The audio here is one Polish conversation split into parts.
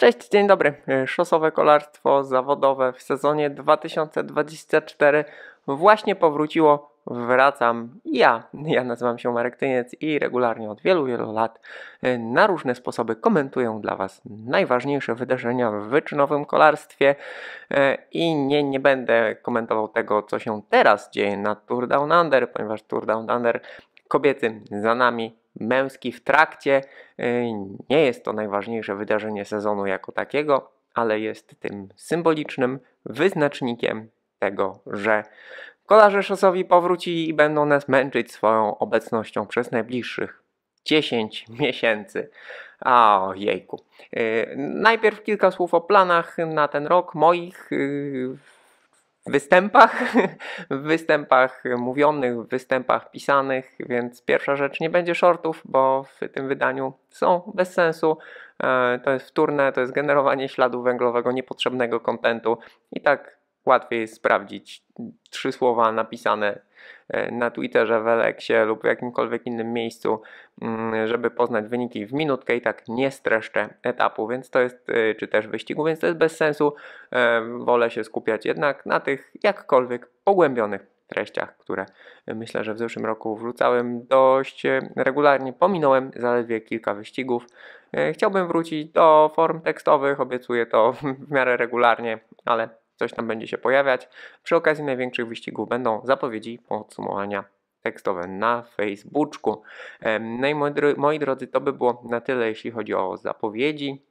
Cześć, dzień dobry. E, szosowe kolarstwo zawodowe w sezonie 2024 właśnie powróciło. Wracam ja. Ja nazywam się Marek Tyniec i regularnie od wielu, wielu lat e, na różne sposoby komentuję dla Was najważniejsze wydarzenia w wyczynowym kolarstwie e, i nie, nie będę komentował tego, co się teraz dzieje na Tour Down Under, ponieważ Tour Down Under kobiety za nami, męski w trakcie. Y, nie jest to najważniejsze wydarzenie sezonu jako takiego, ale jest tym symbolicznym wyznacznikiem tego, że kolarze szosowi powrócili i będą nas męczyć swoją obecnością przez najbliższych 10 miesięcy. O jejku. Y, najpierw kilka słów o planach na ten rok moich. Y, występach, w występach mówionych, w występach pisanych, więc pierwsza rzecz nie będzie shortów, bo w tym wydaniu są bez sensu. E, to jest wtórne, to jest generowanie śladu węglowego niepotrzebnego kontentu i tak łatwiej jest sprawdzić trzy słowa napisane E, na Twitterze, w Eleksie lub w jakimkolwiek innym miejscu, mm, żeby poznać wyniki w minutkę i tak nie streszczę etapu, więc to jest, e, czy też wyścigu, więc to jest bez sensu. E, wolę się skupiać jednak na tych jakkolwiek pogłębionych treściach, które myślę, że w zeszłym roku wrzucałem dość regularnie. Pominąłem zaledwie kilka wyścigów. Chciałbym wrócić do form tekstowych, obiecuję to w miarę regularnie, ale coś tam będzie się pojawiać. Przy okazji największych wyścigów będą zapowiedzi, podsumowania tekstowe na Facebooku. No i moi drodzy, to by było na tyle, jeśli chodzi o zapowiedzi.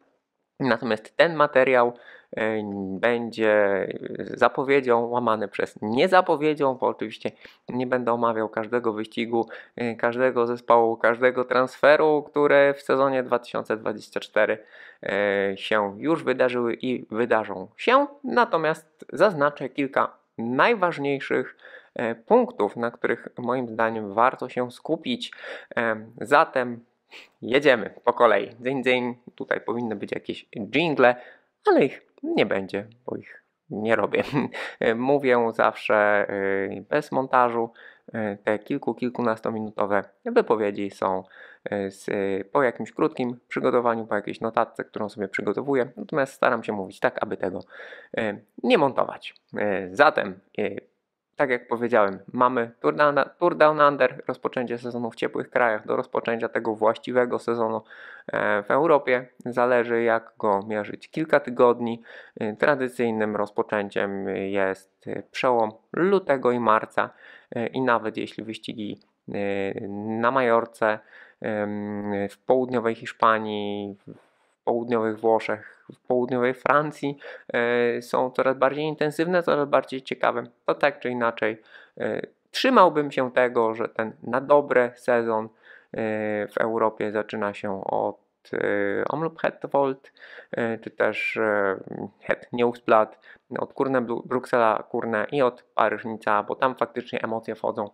Natomiast ten materiał E, będzie zapowiedzią, łamany przez niezapowiedzią, bo oczywiście nie będę omawiał każdego wyścigu, e, każdego zespołu, każdego transferu, które w sezonie 2024 e, się już wydarzyły i wydarzą się. Natomiast zaznaczę kilka najważniejszych punktów, na których moim zdaniem warto się skupić. Zatem jedziemy po kolei. Dzień, dzień. Tutaj powinny być jakieś jingle, ale ich nie będzie, bo ich nie robię. E, mówię zawsze e, bez montażu. E, te kilku, kilkunastominutowe wypowiedzi są z, po jakimś krótkim przygotowaniu, po jakiejś notatce, którą sobie przygotowuję. Natomiast staram się mówić tak, aby tego nie montować. Zatem tak jak powiedziałem, mamy Tour Down, Tour Down Under, rozpoczęcie sezonu w ciepłych krajach, do rozpoczęcia tego właściwego sezonu e, w Europie. Zależy jak go mierzyć kilka tygodni. E, tradycyjnym rozpoczęciem jest e, przełom lutego i marca i nawet jeśli wyścigi na Majorce, w południowej Hiszpanii, w południowych Włoszech w południowej Francji e, są coraz bardziej intensywne, coraz bardziej ciekawe. To tak czy inaczej e, trzymałbym się tego, że ten na dobre sezon e, w Europie zaczyna się od Omloop Hetwold, czy też Het Nieuwsblad, od Kurne Bruksela Kurne i od Paryżnica, bo tam faktycznie emocje wchodzą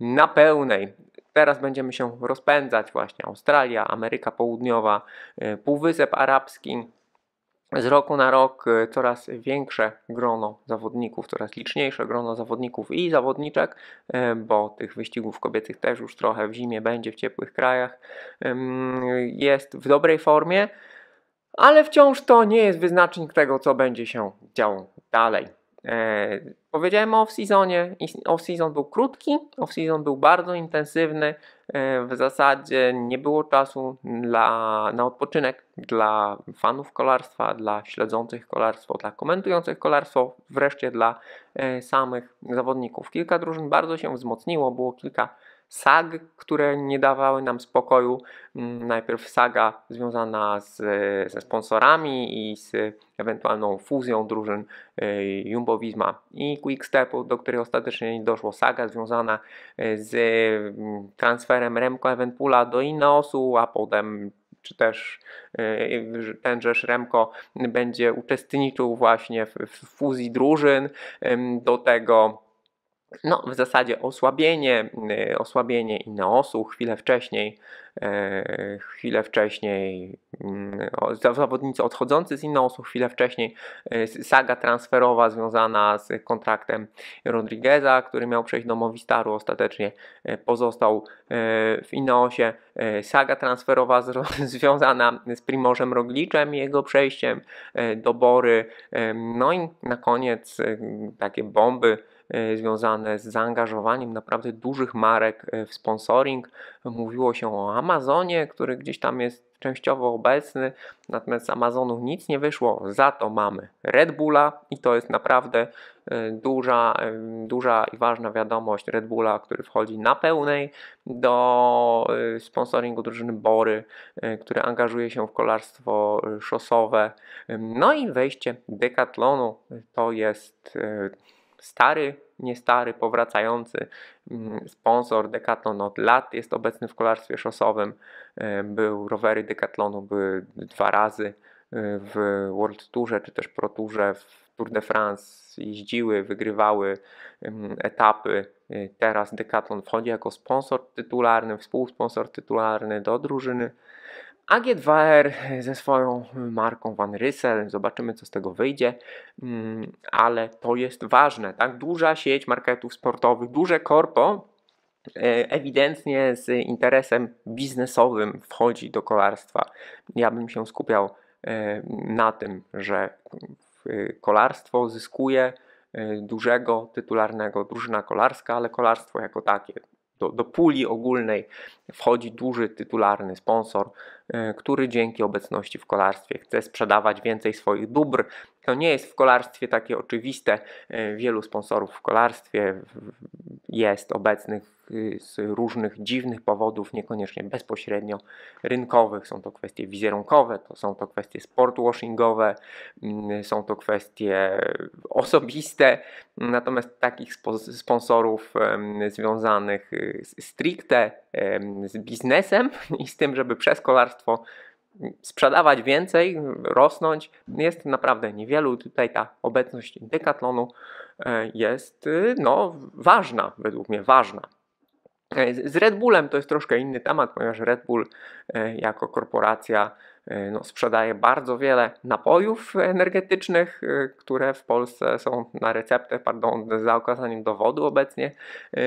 na pełnej. Teraz będziemy się rozpędzać właśnie Australia, Ameryka Południowa, Półwysep Arabski, z roku na rok y, coraz większe grono zawodników, coraz liczniejsze grono zawodników i zawodniczek, y, bo tych wyścigów kobiecych też już trochę w zimie będzie w ciepłych krajach, jest w dobrej formie, ale wciąż to nie jest wyznacznik tego, co będzie się działo dalej. E, powiedziałem o off-seasonie. Off-season był krótki, off-season był bardzo intensywny. E, w zasadzie nie było czasu dla, na odpoczynek dla fanów kolarstwa, dla śledzących kolarstwo, dla komentujących kolarstwo, wreszcie dla e, samych zawodników. Kilka drużyn bardzo się wzmocniło, było kilka sag, które nie dawały nam spokoju. Mm, najpierw saga związana z, ze sponsorami i z ewentualną fuzją drużyn y, Jumbo Visma i Quickstepu, do której ostatecznie doszło saga związana y, z mm, transferem Remco Evenpula do Ineosu, a potem czy też y, tenże Remko będzie uczestniczył właśnie w fuzji drużyn. Do tego no, w zasadzie osłabienie, y, osłabienie Ineosu chwilę wcześniej, e, chwilę wcześniej mm, zawodnicy odchodzący z Ineosu, chwilę wcześniej e, saga transferowa związana z kontraktem Rodrigueza, który miał przejść do Movistaru, ostatecznie e, pozostał w Ineosie, saga transferowa związana z Primorzem Rogliczem i jego przejściem do Bory, no i na koniec takie bomby E, związane z zaangażowaniem naprawdę dużych marek e, w sponsoring. Mówiło się o Amazonie, który gdzieś tam jest częściowo obecny, natomiast z Amazonu nic nie wyszło. Za to mamy Red Bulla i to jest naprawdę e, duża, duża i ważna wiadomość Red Bulla, który wchodzi na pełnej do sponsoringu drużyny Bory, który angażuje się w kolarstwo szosowe. No i wejście Decathlonu to jest stary, niestary, powracający mm, sponsor Decathlon od lat jest obecny w kolarstwie szosowym. E, był rowery Decathlonu były dwa razy e, w World Tourze czy też Pro Tourze w Tour de France jeździły, wygrywały mm, etapy. E, teraz Decathlon wchodzi jako sponsor tytularny, współsponsor tytularny do drużyny AG2R e, ze swoją marką Van Rysel, zobaczymy co z tego wyjdzie, mm, ale to jest ważne, tak? Duża sieć marketów sportowych, duże korpo e, ewidentnie z interesem biznesowym wchodzi do kolarstwa. Ja bym się skupiał e, na tym, że kolarstwo zyskuje dużego, tytularnego drużyna kolarska, ale kolarstwo jako takie. Do, do puli ogólnej wchodzi duży, tytularny sponsor, E, który dzięki obecności w kolarstwie chce sprzedawać więcej swoich dóbr. To nie jest w kolarstwie takie oczywiste. E, wielu sponsorów w kolarstwie jest obecnych e, z różnych dziwnych powodów, niekoniecznie bezpośrednio rynkowych. Są to kwestie wizerunkowe, to są to kwestie sportwashingowe, mm, są to kwestie osobiste. Natomiast takich sponsorów związanych stricte z biznesem i z tym, żeby przez kolarstwo łatwo sprzedawać więcej, rosnąć jest naprawdę niewielu. Tutaj ta obecność Decathlonu e, jest y, no, ważna, według mnie ważna. E, z Red Bullem to jest troszkę inny temat, ponieważ Red Bull e, jako korporacja E, no, sprzedaje bardzo wiele napojów energetycznych, e, które w Polsce są na receptę, pardon, za okazaniem dowodu obecnie.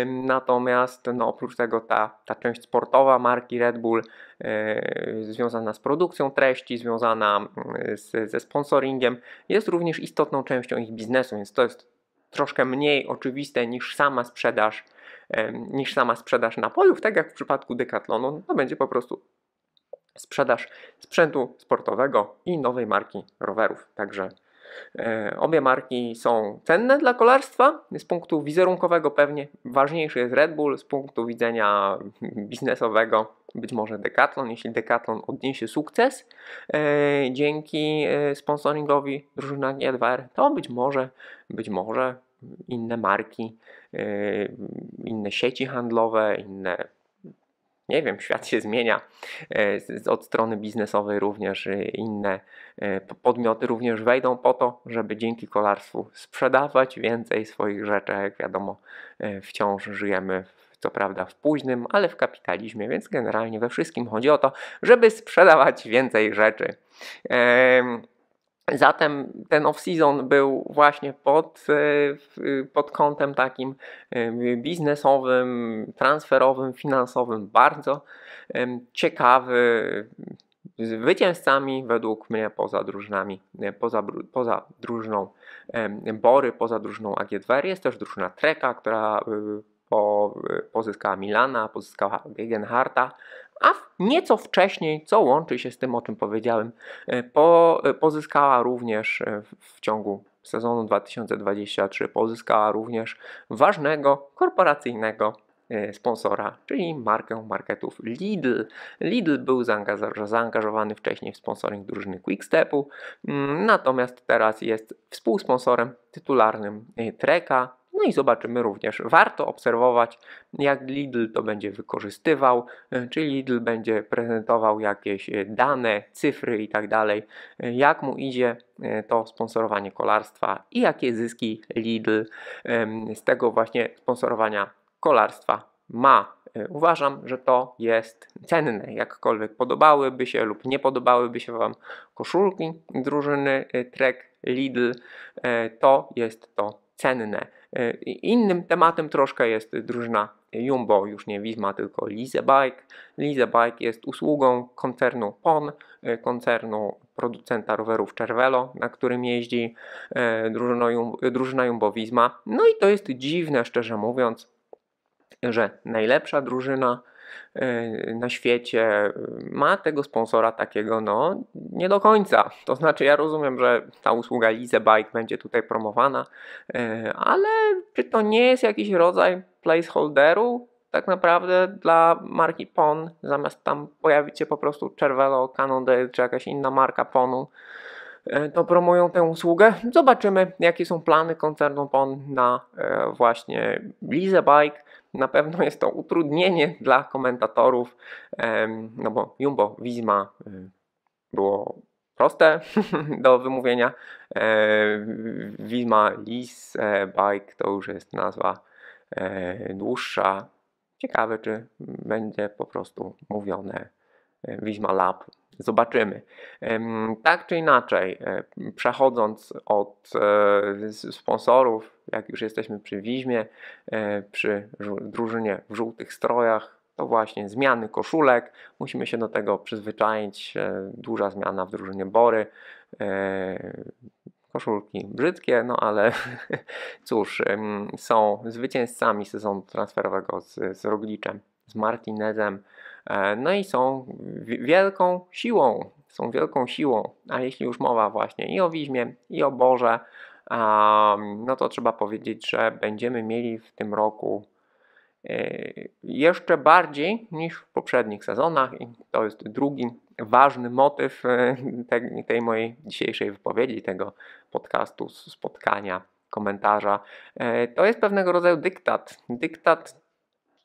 Natomiast no, oprócz tego ta, ta część sportowa marki Red Bull e, związana z produkcją treści, związana mm, z, ze sponsoringiem, jest również istotną częścią ich biznesu, więc to jest troszkę mniej oczywiste niż sama sprzedaż niż sama sprzedaż napojów, tak jak w przypadku Decathlonu, no będzie po prostu sprzedaż sprzętu sportowego i nowej marki rowerów. Także e, obie marki są cenne dla kolarstwa. Z punktu wizerunkowego pewnie ważniejszy jest Red Bull, z punktu widzenia biznesowego być może Decathlon, jeśli Decathlon odniesie sukces e, dzięki e, sponsoringowi drużyna G2R, to być może, być może inne marki, e, inne sieci handlowe, inne nie wiem, świat się zmienia. E, od strony biznesowej również e, inne e, podmioty również wejdą po to, żeby dzięki kolarstwu sprzedawać więcej swoich rzeczy. Jak wiadomo, wciąż żyjemy co prawda w późnym, ale w kapitalizmie, więc generalnie we wszystkim chodzi o to, żeby sprzedawać więcej rzeczy. Ehm, Zatem ten off-season był właśnie pod, e, e, pod kątem takim e, biznesowym, transferowym, finansowym bardzo ciekawy. Zwycięzcami według mnie poza drużynami, poza, poza drużyną Bory, poza drużyną AG2 jest też drużyna Treka, która po, pozyskała Milana, pozyskała Gegenharta a nieco wcześniej, co łączy się z tym, o czym powiedziałem, e, po, e, pozyskała również e, w ciągu sezonu 2023 pozyskała również ważnego korporacyjnego sponsora, czyli markę marketów Lidl. Lidl był zaangażowany wcześniej w sponsoring drużyny Quickstepu, mm, natomiast teraz jest współsponsorem tytularnym Treka, no i zobaczymy również, warto obserwować, jak Lidl to będzie wykorzystywał, e, czy Lidl będzie prezentował jakieś e, dane, cyfry i tak dalej, e, jak mu idzie to sponsorowanie kolarstwa i jakie zyski Lidl z tego właśnie sponsorowania kolarstwa ma. Uważam, że to jest cenne, jakkolwiek podobałyby się lub nie podobałyby się Wam koszulki drużyny Trek Lidl, to jest to cenne. E, innym tematem troszkę jest drużyna Jumbo, już nie Wizma, tylko Lise Bike jest usługą koncernu PON, e, koncernu producenta rowerów Cervelo, na którym jeździ e, drużyna Jumbo, drużyna Jumbo Visma. No i to jest dziwne, szczerze mówiąc, że najlepsza drużyna Y, na świecie y, ma tego sponsora takiego, no nie do końca. To znaczy, ja rozumiem, że ta usługa Lize Bike będzie tutaj promowana, y, ale czy to nie jest jakiś rodzaj placeholderu? Tak naprawdę dla marki PON, zamiast tam pojawić się po prostu Cervelo, Cannondale czy jakaś inna marka PONu, E, to promują tę usługę. Zobaczymy, jakie są plany koncernu PON na e, właśnie Lizę Bike. Na pewno jest to utrudnienie dla komentatorów, e, no bo Jumbo Visma było proste do wymówienia. Visma Liz Bike to już jest nazwa dłuższa. Ciekawe, czy będzie po prostu mówione Visma Lab Zobaczymy. Tak czy inaczej, e, przechodząc od e, sponsorów, jak już jesteśmy przy Wiźmie, e, przy drużynie w żółtych strojach, to właśnie zmiany koszulek. Musimy się do tego przyzwyczaić. Duża zmiana w drużynie Bory. Koszulki brzydkie, no ale cóż, są zwycięzcami sezonu transferowego z, z Rogliczem, z Martinezem. E, no i są wielką siłą, są wielką siłą, a jeśli już mowa właśnie i o wizmie, i o Boże, no to trzeba powiedzieć, że będziemy mieli w tym roku e, jeszcze bardziej niż w poprzednich sezonach, i to jest drugi ważny motyw e, tej mojej dzisiejszej wypowiedzi, tego podcastu, spotkania, komentarza. To jest pewnego rodzaju dyktat. Dyktat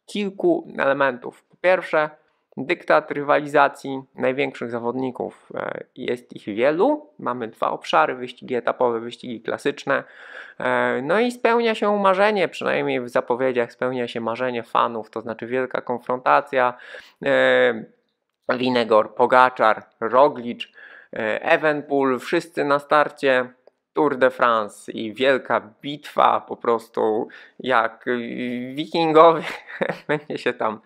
kilku elementów. Po pierwsze, Dyktat rywalizacji największych zawodników. E, jest ich wielu. Mamy dwa obszary: wyścigi etapowe, wyścigi klasyczne. E, no i spełnia się marzenie, przynajmniej w zapowiedziach, spełnia się marzenie fanów, to znaczy wielka konfrontacja. E, Winegor, Pogaczar, Roglicz, Evenpool, wszyscy na starcie Tour de France i wielka bitwa po prostu jak wikingowie będzie się tam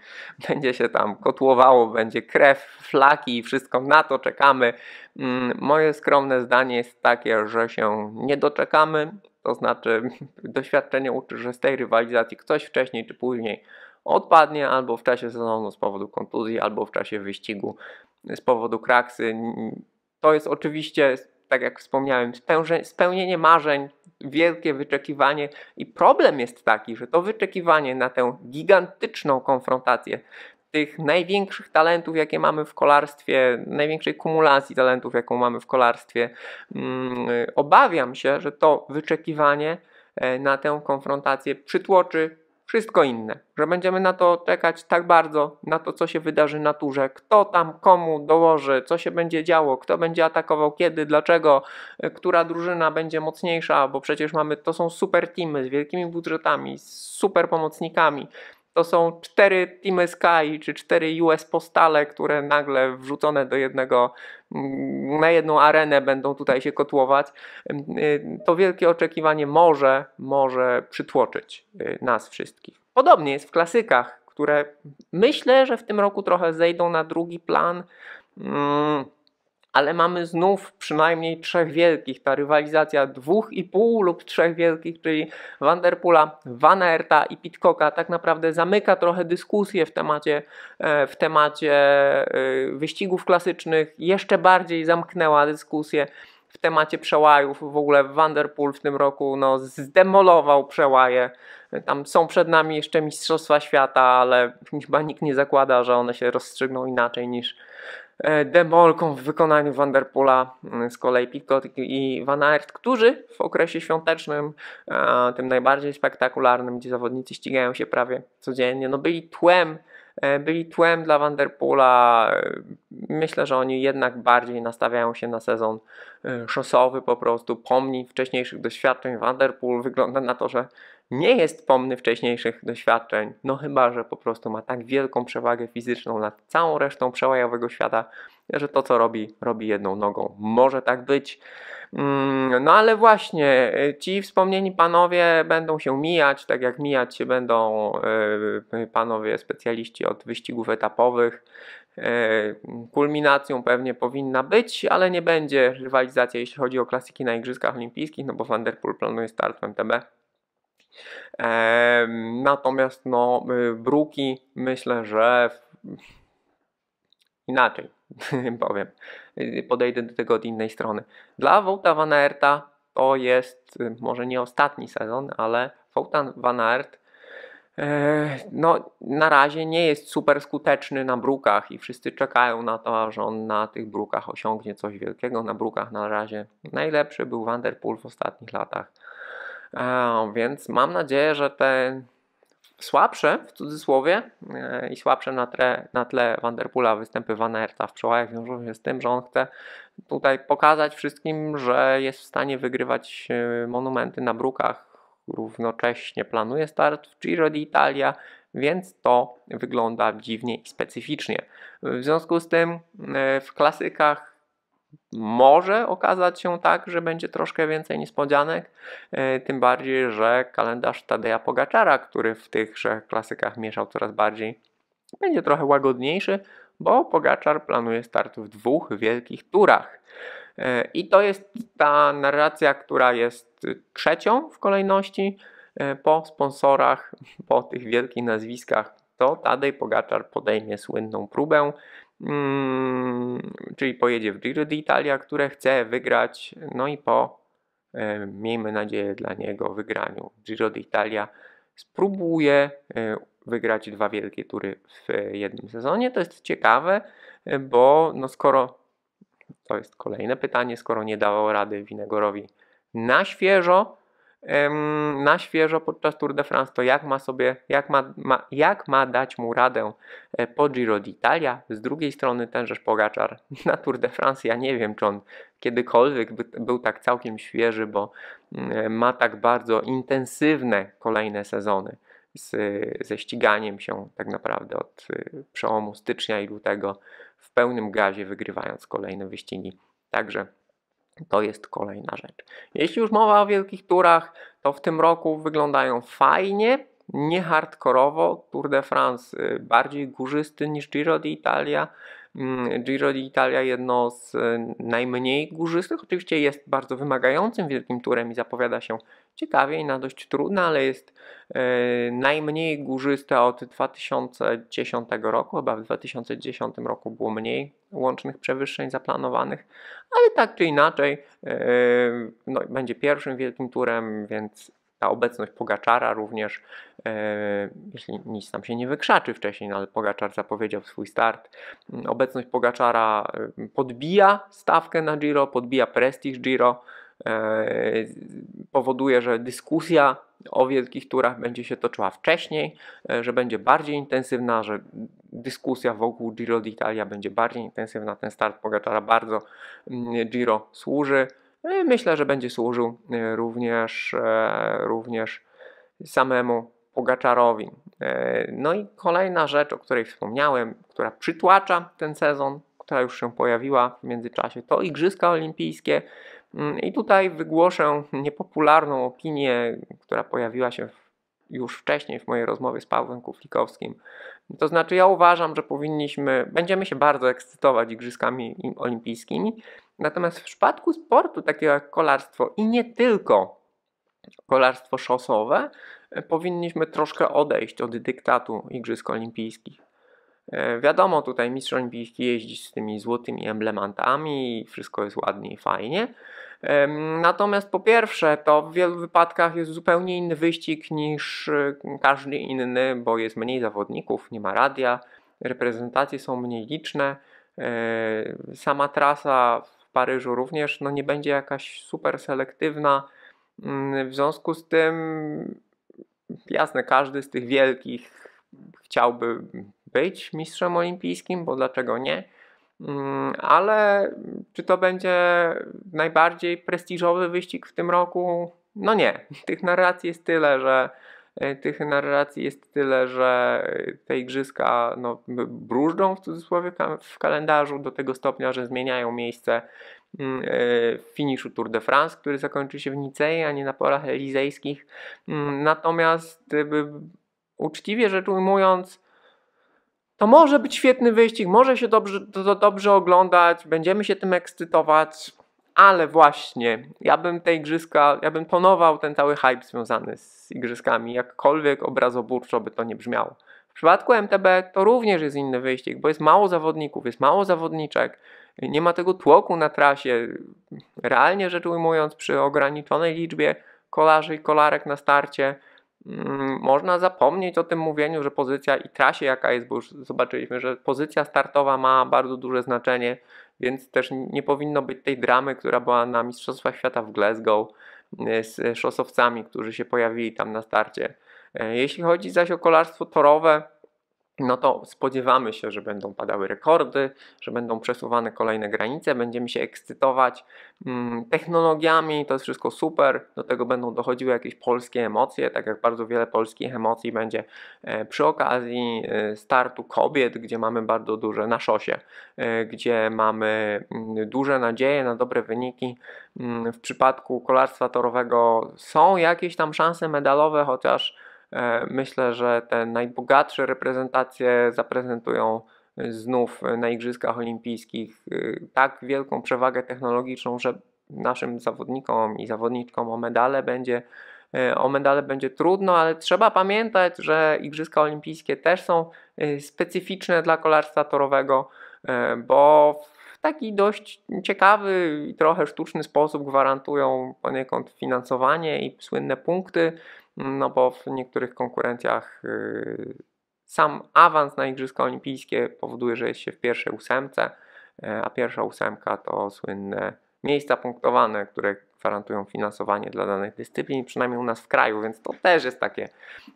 będzie się tam kotłowało, będzie krew, flaki i wszystko na to czekamy. Mm, moje skromne zdanie jest takie, że się nie doczekamy, to znaczy doświadczenie uczy, że z tej rywalizacji ktoś wcześniej czy później odpadnie albo w czasie sezonu z powodu kontuzji, albo w czasie wyścigu z powodu kraksy. To jest oczywiście tak jak wspomniałem, spełnienie marzeń, wielkie wyczekiwanie i problem jest taki, że to wyczekiwanie na tę gigantyczną konfrontację tych największych talentów, jakie mamy w kolarstwie, największej kumulacji talentów, jaką mamy w kolarstwie, mm, obawiam się, że to wyczekiwanie e, na tę konfrontację przytłoczy wszystko inne, że będziemy na to czekać tak bardzo, na to, co się wydarzy naturze, kto tam komu dołoży, co się będzie działo, kto będzie atakował, kiedy, dlaczego, e, która drużyna będzie mocniejsza, bo przecież mamy, to są super teamy z wielkimi budżetami, z super pomocnikami, to są cztery Team Sky czy cztery US Postale, które nagle wrzucone do jednego, mm, na jedną arenę będą tutaj się kotłować. Y, to wielkie oczekiwanie może, może przytłoczyć y, nas wszystkich. Podobnie jest w klasykach, które myślę, że w tym roku trochę zejdą na drugi plan. Hmm ale mamy znów przynajmniej trzech wielkich. Ta rywalizacja dwóch i pół lub trzech wielkich, czyli Vanderpoola, Van Aerta i Pitcocka tak naprawdę zamyka trochę dyskusję w temacie, e, w temacie e, wyścigów klasycznych. Jeszcze bardziej zamknęła dyskusję w temacie przełajów. W ogóle Vanderpool w tym roku no, zdemolował przełaje. Tam są przed nami jeszcze Mistrzostwa Świata, ale chyba nikt nie zakłada, że one się rozstrzygną inaczej niż, E, demolką w wykonaniu Vanderpoola, mm, z kolei Pitcock i Van Aert, którzy w okresie świątecznym, e, tym najbardziej spektakularnym, gdzie zawodnicy ścigają się prawie codziennie, no byli tłem e, byli tłem dla Vanderpoola. Myślę, że oni jednak bardziej nastawiają się na sezon szosowy po prostu. Pomni wcześniejszych doświadczeń. Vanderpool wygląda na to, że nie jest pomny wcześniejszych doświadczeń, no chyba, że po prostu ma tak wielką przewagę fizyczną nad całą resztą przełajowego świata, że to co robi, robi jedną nogą. Może tak być. Mm, no ale właśnie, y, ci wspomnieni panowie będą się mijać, tak jak mijać się będą y, y, panowie specjaliści od wyścigów etapowych. Kulminacją pewnie powinna być, ale nie będzie rywalizacja, jeśli chodzi o klasyki na Igrzyskach Olimpijskich, no bo Vanderpool planuje start w MTB. Natomiast no, y, bruki myślę, że inaczej powiem. Podejdę do tego od innej strony. Dla Wouta Van Aerta to jest y, może nie ostatni sezon, ale Wouta Van Aert e, no, na razie nie jest super skuteczny na brukach i wszyscy czekają na to, że on na tych brukach osiągnie coś wielkiego. Na brukach na razie najlepszy był Vanderpool w ostatnich latach. Więc mam nadzieję, że te słabsze w cudzysłowie e, i słabsze na tle, na tle Vanderpoola występy Van Aerta w przełajach wiążą się z tym, że on chce tutaj pokazać wszystkim, że jest w stanie wygrywać e, monumenty na brukach. Równocześnie planuje start w Giro d'Italia, więc to wygląda dziwnie i specyficznie. W związku z tym e, w klasykach może okazać się tak, że będzie troszkę więcej niespodzianek, e, tym bardziej, że kalendarz Tadeja Pogaczara, który w tych trzech klasykach mieszał coraz bardziej, będzie trochę łagodniejszy, bo Pogaczar planuje start w dwóch wielkich turach. E, I to jest ta narracja, która jest trzecią w kolejności e, po sponsorach, po tych wielkich nazwiskach. To Tadej Pogaczar podejmie słynną próbę Mm, czyli pojedzie w Giro d'Italia, które chce wygrać, no i po, e, miejmy nadzieję dla niego, wygraniu Giro d'Italia spróbuje e, wygrać dwa wielkie tury w jednym sezonie. To jest ciekawe, e, bo no skoro, to jest kolejne pytanie, skoro nie dawał rady Winegorowi na świeżo, na świeżo podczas Tour de France, to jak ma sobie, jak ma, ma, jak ma dać mu radę e, po Giro d'Italia? Z drugiej strony tenżeż Pogaczar na Tour de France, ja nie wiem, czy on kiedykolwiek by, był tak całkiem świeży, bo mm, e, ma tak bardzo intensywne kolejne sezony z, ze ściganiem się tak naprawdę od e, przełomu stycznia i lutego w pełnym gazie, wygrywając kolejne wyścigi. Także to jest kolejna rzecz. Jeśli już mowa o wielkich turach, to w tym roku wyglądają fajnie, nie hardkorowo. Tour de France y, bardziej górzysty niż Giro d'Italia. Mm, Giro d'Italia jedno z y, najmniej górzystych. Oczywiście jest bardzo wymagającym wielkim turem i zapowiada się ciekawie i na dość trudna, ale jest e, najmniej górzysta od 2010 roku. Chyba w 2010 roku było mniej łącznych przewyższeń zaplanowanych, ale tak czy inaczej e, no, będzie pierwszym wielkim turem, więc ta obecność Pogaczara również, e, jeśli nic tam się nie wykrzaczy wcześniej, no ale Pogaczar zapowiedział swój start, obecność Pogaczara podbija stawkę na Giro, podbija prestiż Giro, E, powoduje, że dyskusja o wielkich turach będzie się toczyła wcześniej, e, że będzie bardziej intensywna, że dyskusja wokół Giro d'Italia będzie bardziej intensywna. Ten start Pogaczara bardzo mm, Giro służy. E, myślę, że będzie służył również, również samemu Pogaczarowi. No i kolejna rzecz, o której wspomniałem, która przytłacza ten sezon, która już się pojawiła w międzyczasie, to Igrzyska Olimpijskie. Mm, I tutaj wygłoszę niepopularną opinię, która pojawiła się już wcześniej w mojej rozmowie z Pawłem Kuflikowskim. To znaczy, ja uważam, że powinniśmy, będziemy się bardzo ekscytować Igrzyskami Olimpijskimi, natomiast w przypadku sportu takiego jak kolarstwo i nie tylko kolarstwo szosowe, powinniśmy troszkę odejść od dyktatu Igrzysk Olimpijskich. E, wiadomo, tutaj mistrz olimpijski jeździ z tymi złotymi emblematami i wszystko jest ładnie i fajnie. Natomiast po pierwsze, to w wielu wypadkach jest zupełnie inny wyścig niż e, każdy inny, bo jest mniej zawodników, nie ma radia, reprezentacje są mniej liczne. E, sama trasa w Paryżu również no, nie będzie jakaś super selektywna. Mm, w związku z tym, jasne, każdy z tych wielkich chciałby być mistrzem olimpijskim, bo dlaczego nie? Mm, ale czy to będzie najbardziej prestiżowy wyścig w tym roku? No nie. Tych narracji jest tyle, że e, tych narracji jest tyle, że e, te igrzyska no, bróżdżą w cudzysłowie w kalendarzu do tego stopnia, że zmieniają miejsce mm, e, finiszu Tour de France, który zakończy się w Nicei, a nie na polach elizejskich. Mm, natomiast uczciwie rzecz ujmując, to może być świetny wyścig, może się dobrze, to, to dobrze oglądać, będziemy się tym ekscytować, ale właśnie ja bym te igrzyska, ja bym tonował ten cały hype związany z igrzyskami, jakkolwiek obrazoburczo by to nie brzmiało. W przypadku MTB to również jest inny wyścig, bo jest mało zawodników, jest mało zawodniczek, nie ma tego tłoku na trasie. Realnie rzecz ujmując, przy ograniczonej liczbie kolarzy i kolarek na starcie, Mm, można zapomnieć o tym mówieniu, że pozycja i trasie jaka jest, bo już zobaczyliśmy, że pozycja startowa ma bardzo duże znaczenie, więc też nie powinno być tej dramy, która była na Mistrzostwach Świata w Glasgow e, z szosowcami, którzy się pojawili tam na starcie. E, jeśli chodzi zaś o kolarstwo torowe, no to spodziewamy się, że będą padały rekordy, że będą przesuwane kolejne granice, będziemy się ekscytować mm, technologiami, to jest wszystko super, do tego będą dochodziły jakieś polskie emocje, tak jak bardzo wiele polskich emocji będzie e, przy okazji e, startu kobiet, gdzie mamy bardzo duże na szosie, e, gdzie mamy mm, duże nadzieje na dobre wyniki. Mm, w przypadku kolarstwa torowego są jakieś tam szanse medalowe, chociaż E, myślę, że te najbogatsze reprezentacje zaprezentują e, znów e, na Igrzyskach Olimpijskich tak wielką przewagę technologiczną, że naszym zawodnikom i zawodniczkom o medale będzie o medale będzie trudno, ale trzeba pamiętać, że Igrzyska Olimpijskie też są specyficzne dla kolarstwa torowego, bo w taki dość ciekawy i trochę sztuczny sposób gwarantują poniekąd finansowanie i słynne punkty no bo w niektórych konkurencjach y, sam awans na Igrzyska Olimpijskie powoduje, że jest się w pierwszej ósemce, y, a pierwsza ósemka to słynne miejsca punktowane, które gwarantują finansowanie dla danych dyscyplin, przynajmniej u nas w kraju, więc to też jest takie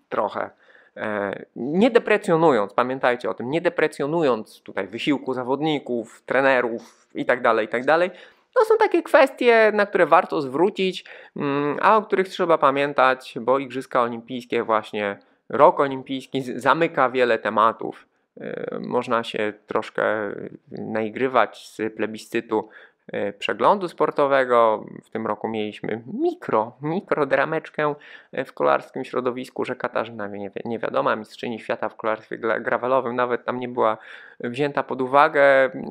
trochę. E, nie deprecjonując, pamiętajcie o tym, nie deprecjonując tutaj wysiłku zawodników, trenerów itd., tak itd., tak to są takie kwestie, na które warto zwrócić, mm, a o których trzeba pamiętać, bo Igrzyska Olimpijskie właśnie, rok olimpijski zamyka wiele tematów. Y, można się troszkę y, naigrywać z plebiscytu Y, przeglądu sportowego. W tym roku mieliśmy mikro, mikro drameczkę y, w kolarskim środowisku, że Katarzyna nie, nie wiadoma, mistrzyni świata w kolarstwie gravelowym nawet tam nie była wzięta pod uwagę,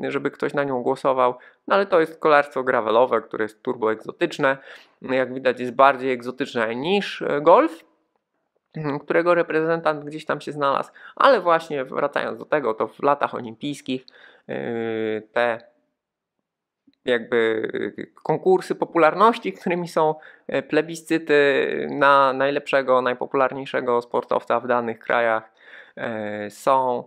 żeby ktoś na nią głosował. No ale to jest kolarstwo gravelowe, które jest turbo egzotyczne. Jak widać jest bardziej egzotyczne niż y, golf mm, którego reprezentant gdzieś tam się znalazł, ale właśnie wracając do tego, to w latach olimpijskich te jakby y, konkursy popularności, którymi są y, plebiscyty na najlepszego, najpopularniejszego sportowca w danych krajach y, są.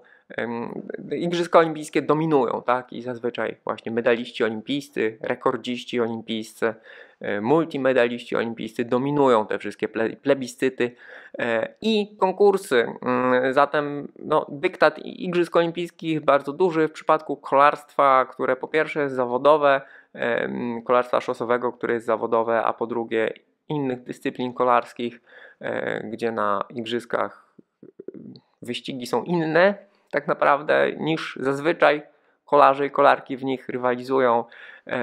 Igrzyska olimpijskie dominują, tak? I zazwyczaj właśnie medaliści olimpijscy, rekordziści olimpijscy E, multimedaliści olimpijscy dominują te wszystkie plebiscyty e, i konkursy. Mm, zatem no, dyktat Igrzysk Olimpijskich bardzo duży w przypadku kolarstwa, które po pierwsze jest zawodowe, e, kolarstwa szosowego, które jest zawodowe, a po drugie innych dyscyplin kolarskich, gdzie na igrzyskach wyścigi są inne tak naprawdę niż zazwyczaj kolarze i kolarki w nich rywalizują,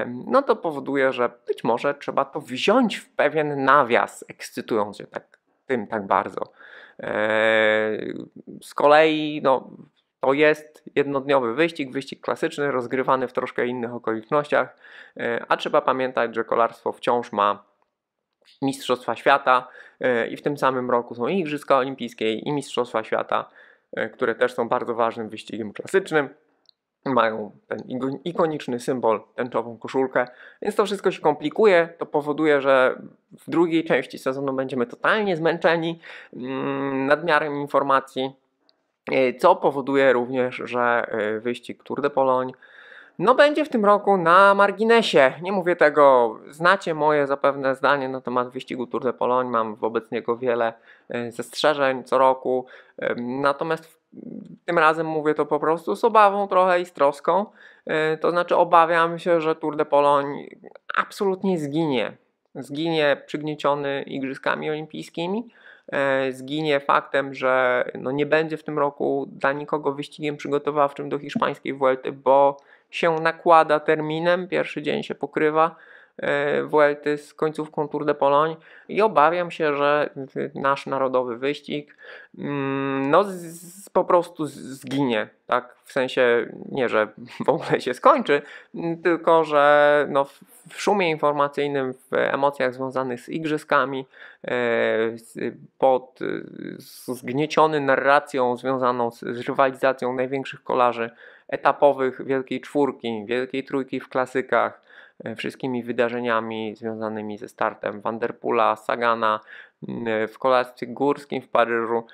no to powoduje, że być może trzeba to wziąć w pewien nawias, ekscytując się tak, tym tak bardzo. E, z kolei no, to jest jednodniowy wyścig, wyścig klasyczny, rozgrywany w troszkę innych okolicznościach, e, a trzeba pamiętać, że kolarstwo wciąż ma Mistrzostwa Świata e, i w tym samym roku są i Igrzyska Olimpijskie i Mistrzostwa Świata, które też są bardzo ważnym wyścigiem klasycznym mają ten ikoniczny symbol, tęczową koszulkę, więc to wszystko się komplikuje, to powoduje, że w drugiej części sezonu będziemy totalnie zmęczeni mm, nadmiarem informacji, e, co powoduje również, że e, wyścig Tour de Pologne no będzie w tym roku na marginesie. Nie mówię tego, znacie moje zapewne zdanie na temat wyścigu Tour de Pologne, mam wobec niego wiele e, zastrzeżeń co roku, natomiast w tym razem mówię to po prostu z obawą trochę i z troską. E, to znaczy obawiam się, że Tour de Pologne absolutnie zginie. Zginie przygnieciony Igrzyskami Olimpijskimi e, zginie faktem, że no nie będzie w tym roku dla nikogo wyścigiem przygotowawczym do hiszpańskiej Vuelty, bo się nakłada terminem, pierwszy dzień się pokrywa, Vuelty e, z końcówką Tour de Pologne i obawiam się, że nasz narodowy wyścig mm, no z, po prostu zginie, tak? W sensie nie, że w ogóle się skończy, mm, tylko że no, w szumie informacyjnym, w emocjach związanych z igrzyskami, e, pod zgnieciony narracją związaną z, z rywalizacją największych kolarzy etapowych Wielkiej Czwórki, Wielkiej Trójki w klasykach, E, wszystkimi wydarzeniami związanymi ze startem Vanderpoola, Sagana e, w kolarstwie górskim w Paryżu,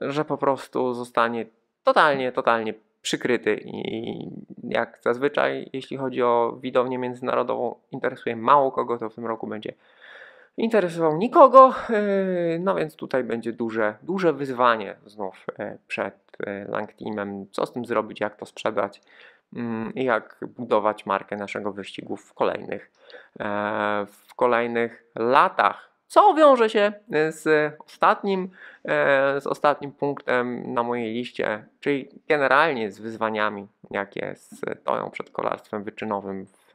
że po prostu zostanie totalnie, totalnie przykryty i jak zazwyczaj, jeśli chodzi o widownię międzynarodową, interesuje mało kogo, to w tym roku będzie interesował nikogo, e, no więc tutaj będzie duże, duże wyzwanie znów przed Langteamem, co z tym zrobić, jak to sprzedać, Mm, i jak budować markę naszego wyścigu w kolejnych, e, w kolejnych latach. Co wiąże się e, z ostatnim, e, z ostatnim punktem na mojej liście, czyli generalnie z wyzwaniami, jakie stoją przed kolarstwem wyczynowym w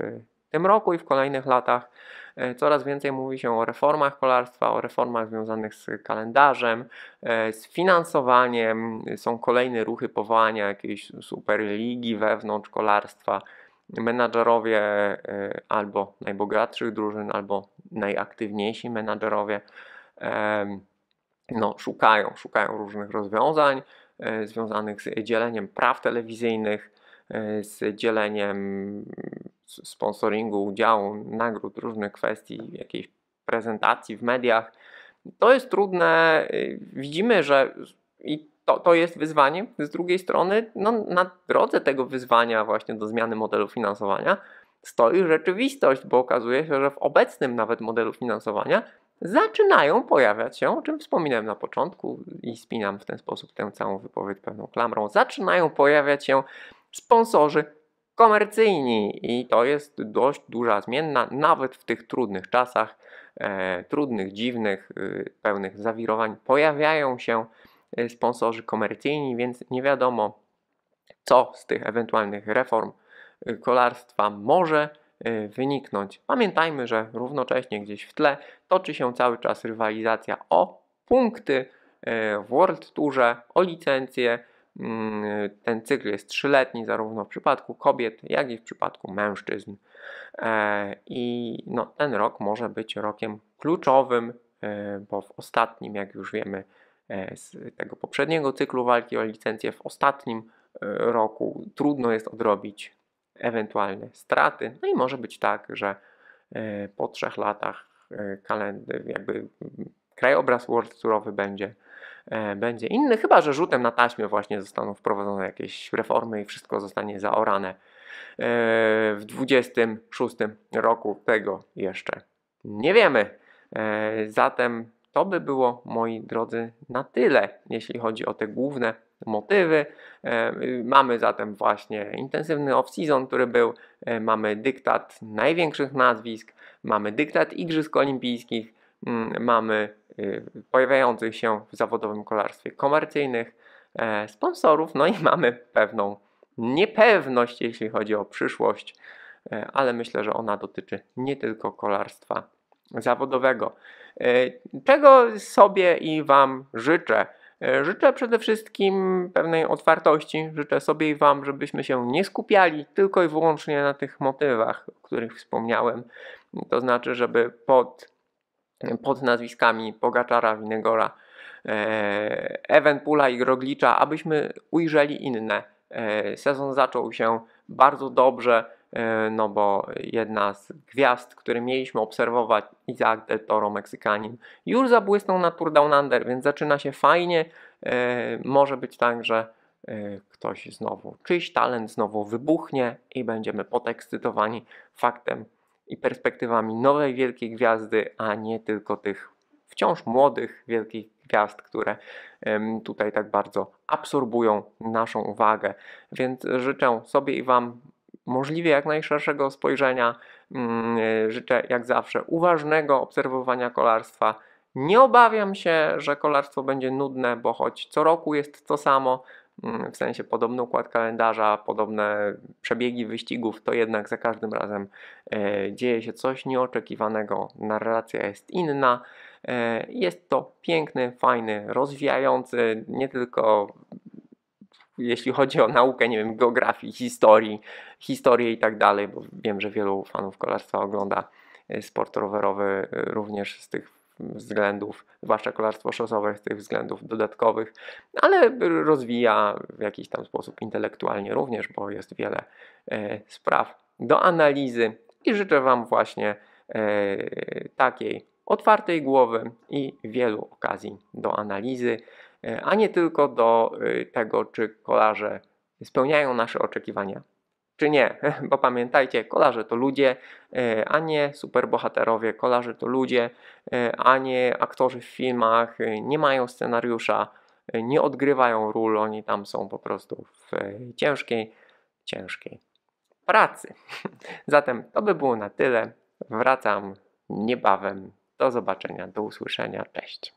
tym roku i w kolejnych latach e, coraz więcej mówi się o reformach kolarstwa, o reformach związanych z kalendarzem, e, z finansowaniem. Są kolejne ruchy powołania jakiejś superligi wewnątrz kolarstwa. Menadżerowie e, albo najbogatszych drużyn, albo najaktywniejsi menadżerowie no, szukają, szukają różnych rozwiązań związanych z dzieleniem praw telewizyjnych, z dzieleniem sponsoringu, udziału, nagród, różnych kwestii, jakiejś prezentacji w mediach. To jest trudne. Y, widzimy, że i to, to jest wyzwanie. Z drugiej strony, no, na drodze tego wyzwania, właśnie do zmiany modelu finansowania, stoi rzeczywistość, bo okazuje się, że w obecnym nawet modelu finansowania zaczynają pojawiać się, o czym wspominałem na początku i spinam w ten sposób tę całą wypowiedź pewną klamrą, zaczynają pojawiać się sponsorzy, komercyjni i to jest dość duża zmienna, nawet w tych trudnych czasach, e, trudnych, dziwnych, y, pełnych zawirowań. Pojawiają się e, sponsorzy komercyjni, więc nie wiadomo, co z tych ewentualnych reform y, kolarstwa może e, wyniknąć. Pamiętajmy, że równocześnie gdzieś w tle toczy się cały czas rywalizacja o punkty e, w World Tourze, o licencje Mm, ten cykl jest trzyletni, zarówno w przypadku kobiet, jak i w przypadku mężczyzn. E, I no, ten rok może być rokiem kluczowym, e, bo w ostatnim, jak już wiemy, e, z tego poprzedniego cyklu walki o licencję, w ostatnim roku trudno jest odrobić ewentualne straty. No i może być tak, że po trzech latach kalendarz, jakby krajobraz world będzie E, będzie inny, chyba że rzutem na taśmę właśnie zostaną wprowadzone jakieś reformy i wszystko zostanie zaorane. E, w 26 roku tego jeszcze nie wiemy. E, zatem to by było, moi drodzy, na tyle, jeśli chodzi o te główne motywy. Mamy zatem właśnie intensywny off-season, który był, mamy dyktat największych nazwisk, mamy dyktat Igrzysk Olimpijskich, mm, mamy Y, pojawiających się w zawodowym kolarstwie komercyjnych, e, sponsorów, no i mamy pewną niepewność, jeśli chodzi o przyszłość, e, ale myślę, że ona dotyczy nie tylko kolarstwa zawodowego. E, czego sobie i Wam życzę? Życzę przede wszystkim pewnej otwartości. Życzę sobie i Wam, żebyśmy się nie skupiali tylko i wyłącznie na tych motywach, o których wspomniałem. To znaczy, żeby pod tak. pod nazwiskami Pogaczara, Winegora, e, Evenpula i Groglicza, abyśmy ujrzeli inne. E, sezon zaczął się bardzo dobrze, e, no bo jedna z gwiazd, które mieliśmy obserwować, Isaac del Toro, Meksykanin, już zabłysnął na Tour Down Under, więc zaczyna się fajnie. Może być tak, że ktoś znowu, czyjś talent znowu wybuchnie i będziemy podekscytowani faktem, i perspektywami nowej wielkiej gwiazdy, a nie tylko tych wciąż młodych wielkich gwiazd, które tutaj tak bardzo absorbują naszą uwagę. Więc życzę sobie i Wam możliwie jak najszerszego spojrzenia. Mm, życzę jak zawsze uważnego obserwowania kolarstwa. Nie obawiam się, że kolarstwo będzie nudne, bo choć co roku jest to samo, Mm, w sensie podobny układ kalendarza, podobne przebiegi wyścigów, to jednak za każdym razem e, dzieje się coś nieoczekiwanego, narracja jest inna. E, jest to piękny, fajny, rozwijający, nie tylko jeśli chodzi o naukę, nie wiem, geografii, historii, historię i tak dalej, bo wiem, że wielu fanów kolarstwa ogląda e, sport rowerowy również z tych względów, zwłaszcza kolarstwo szosowe z tych względów dodatkowych, ale rozwija w jakiś tam sposób intelektualnie również, bo jest wiele e, spraw do analizy i życzę Wam właśnie e, takiej otwartej głowy i wielu okazji do analizy, e, a nie tylko do tego, czy kolarze spełniają nasze oczekiwania, czy nie, bo pamiętajcie, kolarze to ludzie, e, a nie superbohaterowie. Kolarze to ludzie, e, a nie aktorzy w filmach, e, nie mają scenariusza, nie odgrywają ról, oni tam są po prostu w ciężkiej, ciężkiej pracy. Zatem to by było na tyle. Wracam niebawem. Do zobaczenia, do usłyszenia. Cześć.